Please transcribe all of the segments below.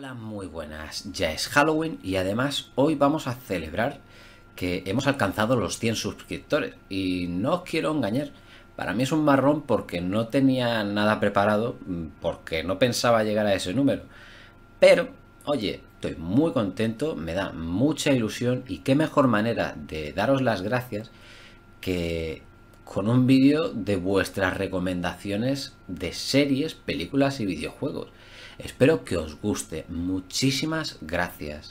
Hola, muy buenas. Ya es Halloween y además hoy vamos a celebrar que hemos alcanzado los 100 suscriptores. Y no os quiero engañar, para mí es un marrón porque no tenía nada preparado, mm, porque no pensaba llegar a ese número. Pero, oye, estoy muy contento, me da mucha ilusión y qué mejor manera de daros las gracias que con un vídeo de vuestras recomendaciones de series, películas y videojuegos. Espero que os guste. Muchísimas gracias.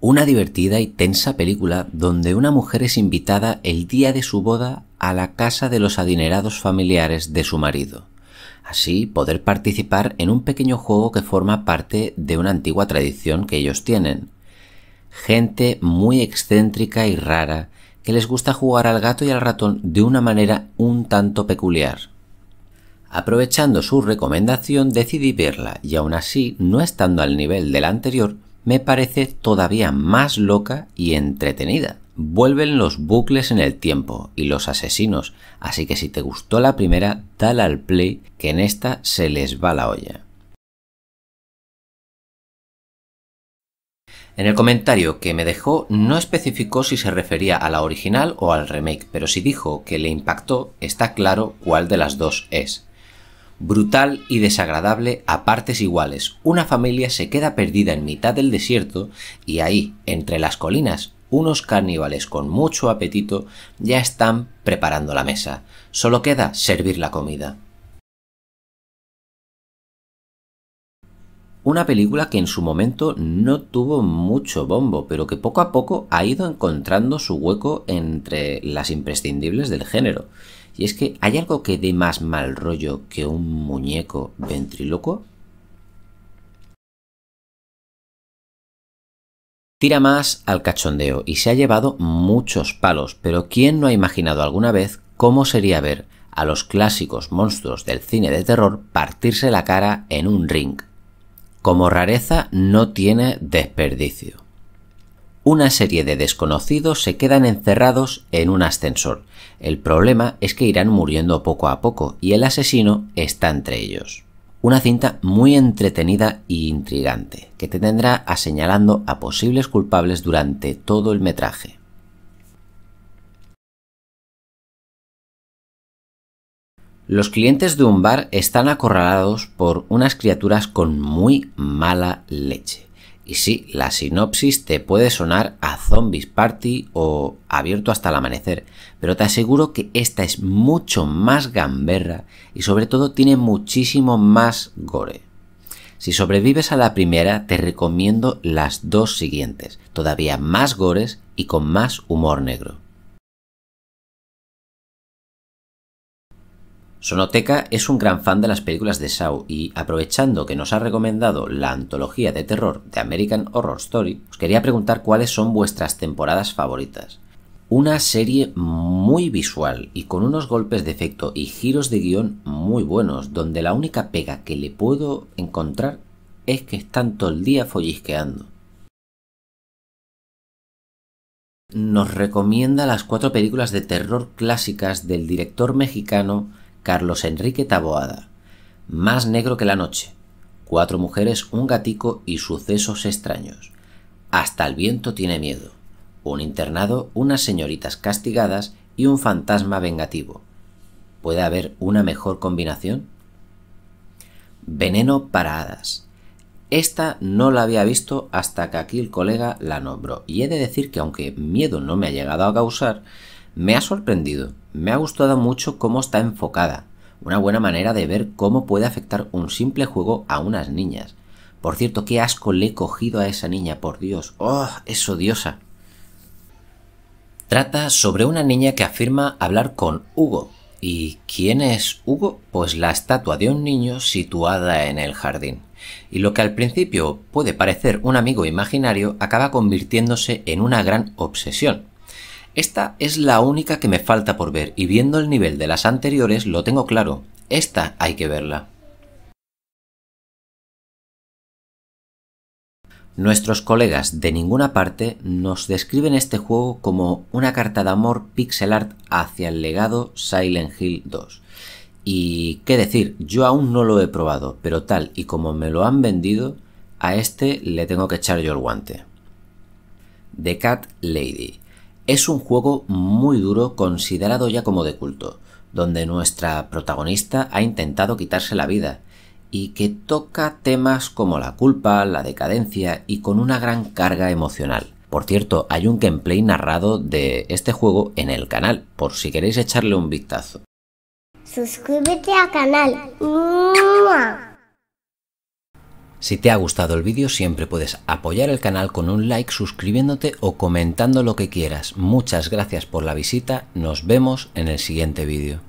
Una divertida y tensa película donde una mujer es invitada el día de su boda a la casa de los adinerados familiares de su marido. Así poder participar en un pequeño juego que forma parte de una antigua tradición que ellos tienen. Gente muy excéntrica y rara que les gusta jugar al gato y al ratón de una manera un tanto peculiar. Aprovechando su recomendación decidí verla y aún así, no estando al nivel de la anterior, me parece todavía más loca y entretenida. Vuelven los bucles en el tiempo y los asesinos, así que si te gustó la primera, tal al play que en esta se les va la olla. En el comentario que me dejó no especificó si se refería a la original o al remake, pero si dijo que le impactó, está claro cuál de las dos es. Brutal y desagradable a partes iguales, una familia se queda perdida en mitad del desierto y ahí, entre las colinas, unos carnívales con mucho apetito ya están preparando la mesa. Solo queda servir la comida. Una película que en su momento no tuvo mucho bombo, pero que poco a poco ha ido encontrando su hueco entre las imprescindibles del género. Y es que, ¿hay algo que dé más mal rollo que un muñeco ventriloco? Tira más al cachondeo y se ha llevado muchos palos, pero ¿quién no ha imaginado alguna vez cómo sería ver a los clásicos monstruos del cine de terror partirse la cara en un ring? como rareza no tiene desperdicio. Una serie de desconocidos se quedan encerrados en un ascensor. El problema es que irán muriendo poco a poco y el asesino está entre ellos. Una cinta muy entretenida e intrigante, que te tendrá señalando a posibles culpables durante todo el metraje. Los clientes de un bar están acorralados por unas criaturas con muy mala leche. Y sí, la sinopsis te puede sonar a Zombies Party o Abierto hasta el amanecer, pero te aseguro que esta es mucho más gamberra y sobre todo tiene muchísimo más gore. Si sobrevives a la primera, te recomiendo las dos siguientes, todavía más gores y con más humor negro. Sonoteca es un gran fan de las películas de Shaw y, aprovechando que nos ha recomendado la antología de terror de American Horror Story, os quería preguntar cuáles son vuestras temporadas favoritas. Una serie muy visual y con unos golpes de efecto y giros de guión muy buenos, donde la única pega que le puedo encontrar es que están todo el día follisqueando. Nos recomienda las cuatro películas de terror clásicas del director mexicano Carlos Enrique Taboada. Más negro que la noche. Cuatro mujeres, un gatico y sucesos extraños. Hasta el viento tiene miedo. Un internado, unas señoritas castigadas y un fantasma vengativo. ¿Puede haber una mejor combinación? Veneno para hadas. Esta no la había visto hasta que aquí el colega la nombró, y he de decir que aunque miedo no me ha llegado a causar, me ha sorprendido, me ha gustado mucho cómo está enfocada, una buena manera de ver cómo puede afectar un simple juego a unas niñas. Por cierto, qué asco le he cogido a esa niña, por Dios. ¡Oh, es odiosa! Trata sobre una niña que afirma hablar con Hugo. ¿Y quién es Hugo? Pues la estatua de un niño situada en el jardín. Y lo que al principio puede parecer un amigo imaginario acaba convirtiéndose en una gran obsesión. Esta es la única que me falta por ver y viendo el nivel de las anteriores lo tengo claro, esta hay que verla. Nuestros colegas de ninguna parte nos describen este juego como una carta de amor pixel art hacia el legado Silent Hill 2. Y qué decir, yo aún no lo he probado, pero tal y como me lo han vendido, a este le tengo que echar yo el guante. The Cat Lady. Es un juego muy duro considerado ya como de culto, donde nuestra protagonista ha intentado quitarse la vida, y que toca temas como la culpa, la decadencia y con una gran carga emocional. Por cierto, hay un gameplay narrado de este juego en el canal, por si queréis echarle un vistazo. Suscríbete al canal. Si te ha gustado el vídeo siempre puedes apoyar el canal con un like, suscribiéndote o comentando lo que quieras. Muchas gracias por la visita, nos vemos en el siguiente vídeo.